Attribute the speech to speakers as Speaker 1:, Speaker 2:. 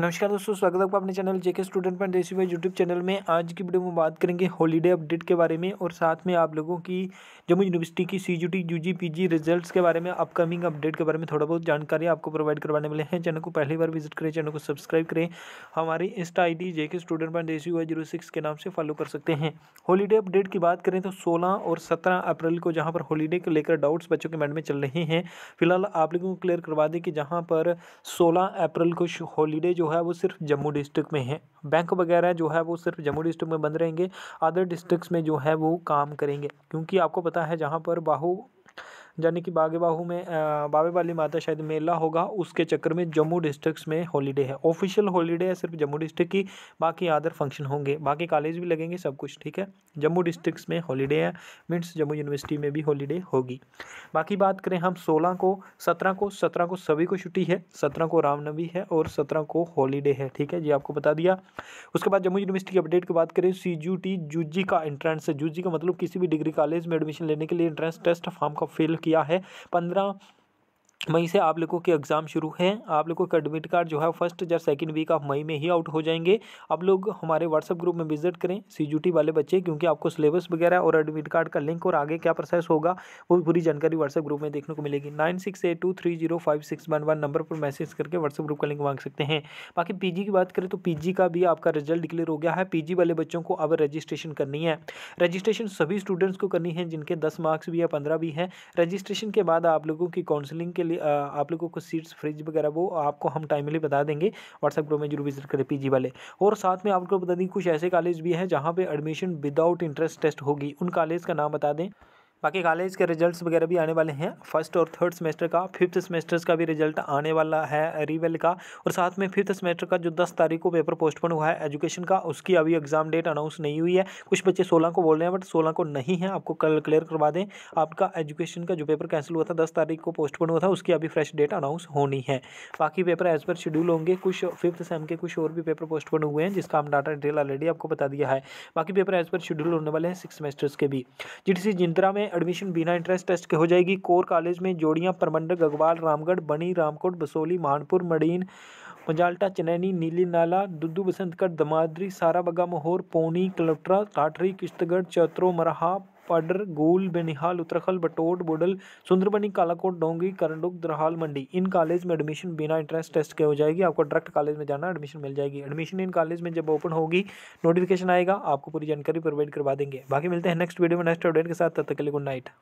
Speaker 1: नमस्कार दोस्तों स्वागत है आपका अपने चैनल जेके स्टूडेंट पॉइंट देसी भाई यूट्यूब चैनल में आज की वीडियो में बात करेंगे हॉलीडे अपडेट के बारे में और साथ में आप लोगों की जम्मू यूनिवर्सिटी की C U T U G P G result के बारे में अपकमिंग अपडेट के बारे में थोड़ा बहुत जानकारी आपको प्रोवाइड करवाने वाले हैं चैनल को पहली बार विजिट करें चैनल को सब्सक्राइब करें हमारी insta I D JK student point desi Y zero six के नाम से फॉलो कर सकते हैं हॉलीडे अपडेट की बात करें तो सोलह और सत्रह अप्रैल को जहाँ पर हॉलीडे को लेकर डाउट्स बच्चों के माइंड में चल रहे हैं फिलहाल आप लोगों को क्लियर करवा दें कि जहाँ पर सोलह अप्रैल को हॉलीडे जो है वो सिर्फ जम्मू डिस्ट्रिक्ट में है बैंक वगैरह जो है वो सिर्फ जम्मू डिस्ट्रिक्ट में बंद रहेंगे अदर डिस्ट्रिक्ट में जो है वो काम करेंगे क्योंकि आपको पता है जहाँ पर बाहु यानी कि बागे बाहू में बाबे वाली माता शायद मेला होगा उसके चक्कर में जम्मू डिस्ट्रिक्ट में हॉलीडे है ऑफिशियल हॉलीडे है सिर्फ जम्मू डिस्ट्रिक्ट की बाकी अदर फंक्शन होंगे बाकी कॉलेज भी लगेंगे सब कुछ ठीक है जम्मू डिस्ट्रिक्ट में हॉलीडे है मीन्स जम्मू यूनिवर्सिटी में भी हॉलीडे होगी बाकी बात करें हम सोलह को सत्रह को सत्रह को सभी को छुट्टी है सत्रह को रामनवी है और सत्रह को हॉलीडे है ठीक है जी आपको बता दिया उसके बाद जम्मू यूनिवर्सिटी की अपडेट की बात करें सी यू टी जी का एंट्रेंस है जी का मतलब किसी भी डिग्री कॉलेज में एडमिशन लेने के लिए एंट्रेंस टेस्ट फॉर्म का फिल किया है पंद्रह मई से आप लोगों के एग्ज़ाम शुरू हैं आप लोगों का एडमिट कार्ड जो है फर्स्ट या सेकंड वीक ऑफ मई में ही आउट हो जाएंगे आप लोग हमारे व्हाट्सअप ग्रुप में विजिट करें सी वाले बच्चे क्योंकि आपको सिलेबस वगैरह और एडमिट कार्ड का लिंक और आगे क्या प्रोसेस होगा वो पूरी जानकारी व्हाट्सअप ग्रुप में देखने को मिलेगी nine six eight two three zero five six one one number पर मैसेज करके व्हाट्सअप ग्रुप का लिंक मांग सकते हैं बाकी पी की बात करें तो पी का भी आपका रिजल्ट डिक्लेयर हो गया है पी वाले बच्चों को अब रजिस्ट्रेशन करनी है रजिस्ट्रेशन सभी स्टूडेंट्स को करनी है जिनके दस मार्क्स भी है पंद्रह भी है रजिस्ट्रेशन के बाद आप लोगों की काउंसिलिंग के लिए आप लोगों को सीट्स फ्रिज वगैरह वो आपको हम टाइमली बता देंगे व्हाट्सएप ग्रुप में जरूर विजिट करें पीजी वाले और साथ में आपको बता दें कुछ ऐसे कॉलेज भी हैं जहाँ पर एडमिशन विदाउट इंटरेस्ट टेस्ट होगी उन कॉलेज का नाम बता दें बाकी कॉलेज के रिजल्ट्स वगैरह भी आने वाले हैं फर्स्ट और थर्ड सेमेस्टर का फिफ्थ सेमेस्टर्स का भी रिजल्ट आने वाला है रीवेल का और साथ में फिफ्थ सेमेस्टर का जो दस तारीख को पेपर पोस्टपोन हुआ है एजुकेशन का उसकी अभी एग्जाम डेट अनाउंस नहीं हुई है कुछ बच्चे सोलह को बोल रहे हैं बट सोलह को नहीं है आपको कल क्लियर करवा दें आपका एजुकेशन का जो पेपर कैंसिल हुआ था दस तारीख को पोस्टपोन हुआ था उसकी अभी फ्रेश डेट अनाउंस होनी है बाकी पेपर एज पर शेड्यूल होंगे कुछ फिफ्थ सेम के कुछ और भी पेपर पोस्टपोन हुए हैं जिसका हम डाटा डिटेल ऑलरेडी आपको बता दिया है बाकी पेपर एज पर शेड्यूल होने वाले हैं सिक्स सेमेस्टर्स के भी जी जिंद्रा में एडमिशन बिना इंट्रेंस टेस्ट के हो जाएगी कोर कॉलेज में जोड़ियां परमंडल गगवाल रामगढ़ बनी रामकोट बसोली मानपुर मडीन मजाल्टा चनैनी नीली नाला दुद्दू बसंतगढ़ दमादरी साराबगा महोर पौनी कलट्रा काठरी किश्तगढ़ चौतरो मरहा पाडर गोल बेनिहाल उत्तराखल बटोट बोडल सुंदरबनी कालाकोट डोंगी करंडुक दरहाल मंडी इन कॉलेज में एडमिशन बिना इंट्रेंस टेस्ट के हो जाएगी आपको डायरेक्ट कॉलेज में जाना एडमिशन मिल जाएगी एडमिशन इन कॉलेज में जब ओपन होगी नोटिफिकेशन आएगा आपको पूरी जानकारी प्रोवाइड करवा देंगे बाकी मिलते हैं नेक्स्ट वीडियो में नेक्स्ट अपडेट के साथ तब तक के लिए गुड नाइट